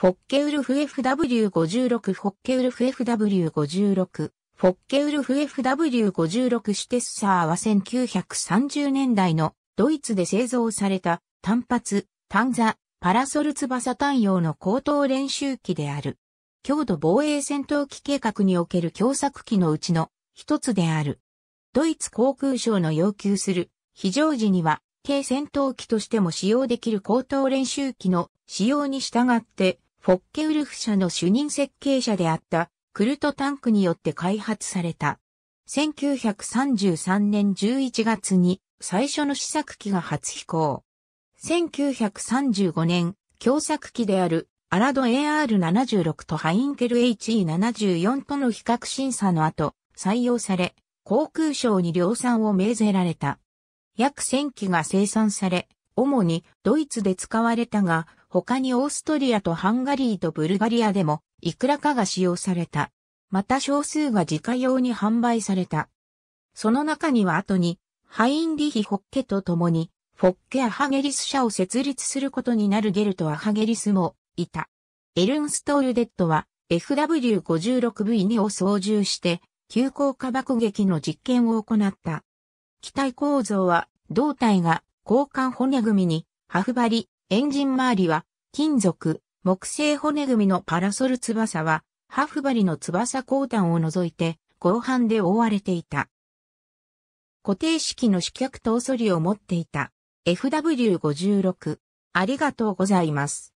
フォッケウルフ FW56 フォッケウルフ FW56 フォッケウルフ FW56 シュテッサーは1930年代のドイツで製造された単発、単座、パラソル翼単用の高等練習機である。強度防衛戦闘機計画における強作機のうちの一つである。ドイツ航空省の要求する非常時には軽戦闘機としても使用できる高等練習機の使用に従ってフォッケウルフ社の主任設計者であったクルトタンクによって開発された。1933年11月に最初の試作機が初飛行。1935年、共作機であるアラド AR76 とハインケル HE74 との比較審査の後、採用され、航空省に量産を命ぜられた。約1000機が生産され、主にドイツで使われたが、他にオーストリアとハンガリーとブルガリアでもいくらかが使用された。また少数が自家用に販売された。その中には後に、ハインリヒ・ホッケと共に、フォッケ・アハゲリス社を設立することになるゲルト・アハゲリスもいた。エルンストールデッドは FW56V2 を操縦して、急降下爆撃の実験を行った。機体構造は、胴体が交換骨組みに、ハフバリ、エンジン周りは金属、木製骨組みのパラソル翼は、ハフバリの翼鋼端を除いて、後半で覆われていた。固定式の四脚とおそりを持っていた。FW56。ありがとうございます。